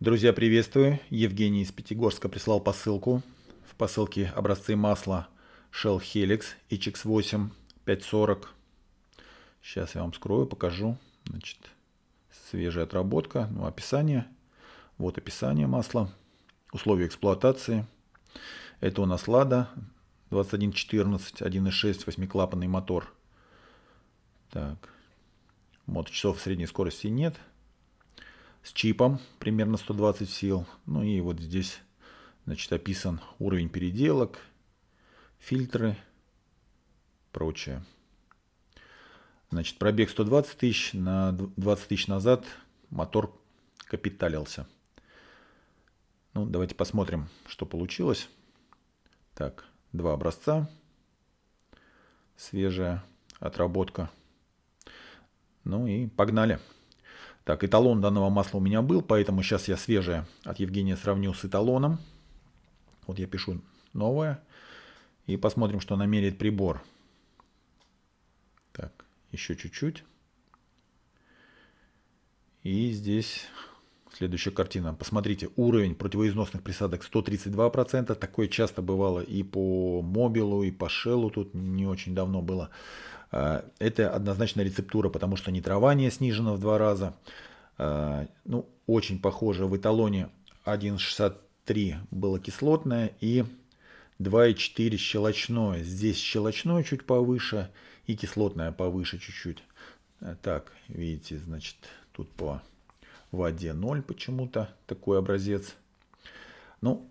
Друзья, приветствую. Евгений из Пятигорска прислал посылку. В посылке образцы масла Shell Helix HX8 540. Сейчас я вам скрою, покажу. Значит, свежая отработка, ну, описание. Вот описание масла, условия эксплуатации. Это у нас Лада 2114 1.6 восьмиклапанный мотор. Так, моточасов средней скорости нет с чипом примерно 120 сил. Ну и вот здесь значит, описан уровень переделок, фильтры, прочее. Значит, пробег 120 тысяч, на 20 тысяч назад мотор капиталился. Ну, давайте посмотрим, что получилось. Так, два образца. Свежая отработка. Ну и погнали. Погнали. Так, эталон данного масла у меня был, поэтому сейчас я свежее от Евгения сравню с эталоном. Вот я пишу новое. И посмотрим, что намерит прибор. Так, еще чуть-чуть. И здесь следующая картина. Посмотрите, уровень противоизносных присадок 132%. Такое часто бывало и по мобилу, и по шелу. Тут не очень давно было. Э, это однозначно рецептура, потому что нитрование снижено в два раза. Э, ну, очень похоже в эталоне 1,63 было кислотное и 2,4 щелочное. Здесь щелочное чуть повыше и кислотное повыше чуть-чуть. Э, так, видите, значит, тут по воде 0 почему-то такой образец. Ну,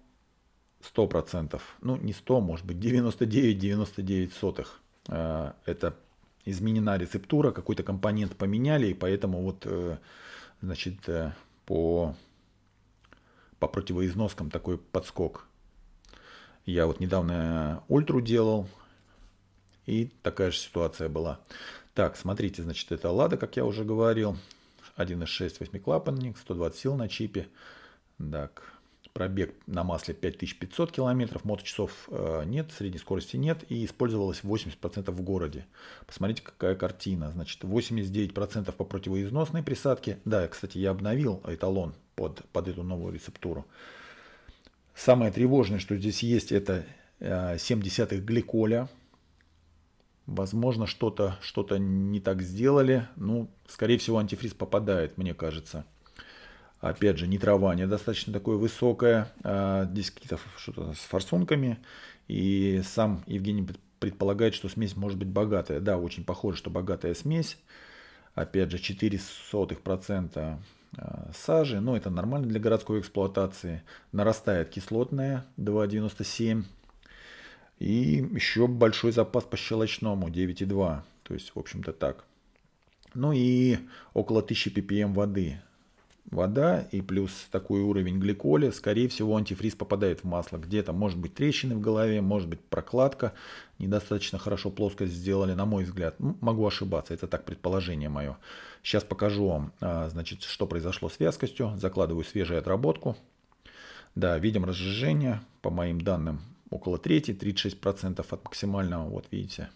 100%. Ну, не 100, может быть, 99,99 99 сотых. Это изменена рецептура, какой-то компонент поменяли, и поэтому вот, э, значит, э, по, по противоизноскам такой подскок. Я вот недавно ультру делал, и такая же ситуация была. Так, смотрите, значит, это лада, как я уже говорил. 1.6 восьмиклапанник, 120 сил на чипе. Так, пробег на масле 5500 километров, моточасов э, нет, средней скорости нет и использовалось 80% в городе. Посмотрите, какая картина. Значит, 89% по противоизносной присадке. Да, кстати, я обновил эталон под, под эту новую рецептуру. Самое тревожное, что здесь есть, это 0,7 э, гликоля. Возможно, что-то что, -то, что -то не так сделали. Ну, скорее всего, антифриз попадает, мне кажется. Опять же, нитрование достаточно такое высокое. А здесь какие-то что-то с форсунками. И сам Евгений предполагает, что смесь может быть богатая. Да, очень похоже, что богатая смесь. Опять же, 0,04% а, сажи. Но это нормально для городской эксплуатации. Нарастает кислотная 2,97%. И еще большой запас по щелочному 9,2. То есть, в общем-то, так. Ну и около 1000 ppm воды вода и плюс такой уровень гликоля, скорее всего антифриз попадает в масло. Где-то может быть трещины в голове, может быть прокладка, недостаточно хорошо плоскость сделали, на мой взгляд. могу ошибаться, это так предположение мое. Сейчас покажу вам, а, значит, что произошло с вязкостью. Закладываю свежую отработку. Да, видим разжижение, по моим данным, около трети, 36% от максимального, вот видите.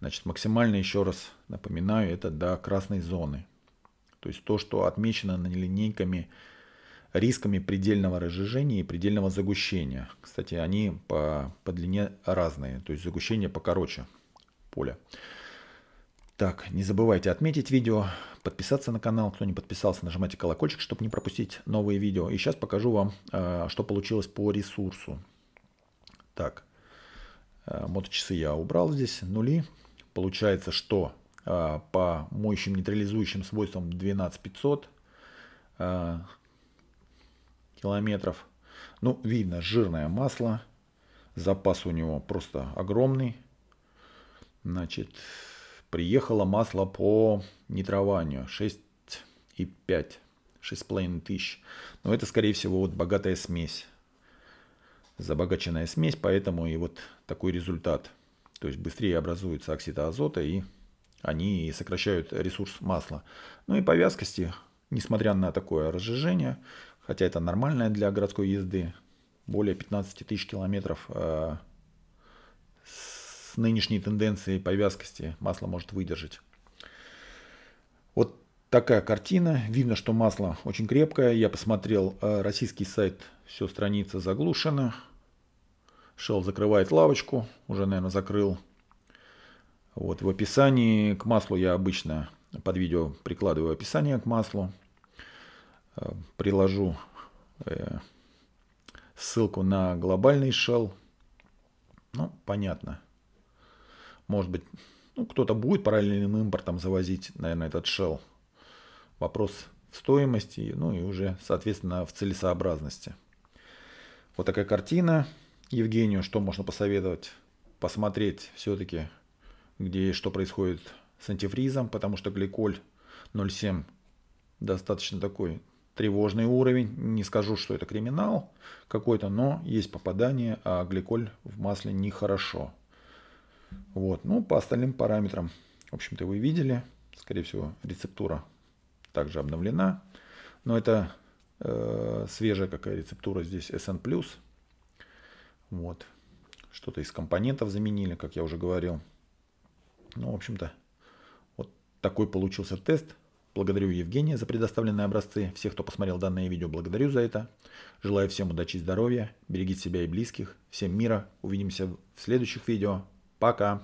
Значит, максимально, еще раз напоминаю, это до красной зоны. То есть то, что отмечено на линейками рисками предельного разжижения и предельного загущения. Кстати, они по, по длине разные, то есть загущение покороче поля. Так, не забывайте отметить видео, подписаться на канал. Кто не подписался, нажимайте колокольчик, чтобы не пропустить новые видео. И сейчас покажу вам, э, что получилось по ресурсу. Так, э, моточасы я убрал здесь, нули. Получается, что Э, по моющим нейтрализующим свойствам 12500 э, километров. Ну, видно, жирное масло. Запас у него просто огромный. Значит, приехало масло по нитрованию 6,5. 6,5 тысяч. Но это, скорее всего, вот богатая смесь. Забогаченная смесь, поэтому и вот такой результат. То есть быстрее образуется оксид азота и они сокращают ресурс масла. Ну и по вязкости, несмотря на такое разжижение, хотя это нормальное для городской езды, более 15 тысяч километров э, с нынешней тенденцией по вязкости масло может выдержать. Вот такая картина. Видно, что масло очень крепкое. Я посмотрел э, российский сайт «Все страница заглушена». Шел закрывает лавочку, уже, наверное, закрыл вот, в описании к маслу я обычно под видео прикладываю описание к маслу. Э, приложу э, ссылку на глобальный шел. Ну, понятно. Может быть, ну, кто-то будет параллельным импортом завозить, наверное, этот шел. Вопрос в стоимости, ну и уже, соответственно, в целесообразности. Вот такая картина. Евгению, что можно посоветовать? Посмотреть все-таки где что происходит с антифризом, потому что гликоль 0,7 достаточно такой тревожный уровень. Не скажу, что это криминал какой-то, но есть попадание, а гликоль в масле нехорошо. Вот. Ну, по остальным параметрам, в общем-то, вы видели. Скорее всего, рецептура также обновлена. Но это э, свежая какая рецептура здесь SN+. Вот. Что-то из компонентов заменили, как я уже говорил. Ну, в общем-то, вот такой получился тест. Благодарю Евгения за предоставленные образцы. Всех, кто посмотрел данное видео, благодарю за это. Желаю всем удачи и здоровья. Берегите себя и близких. Всем мира. Увидимся в следующих видео. Пока.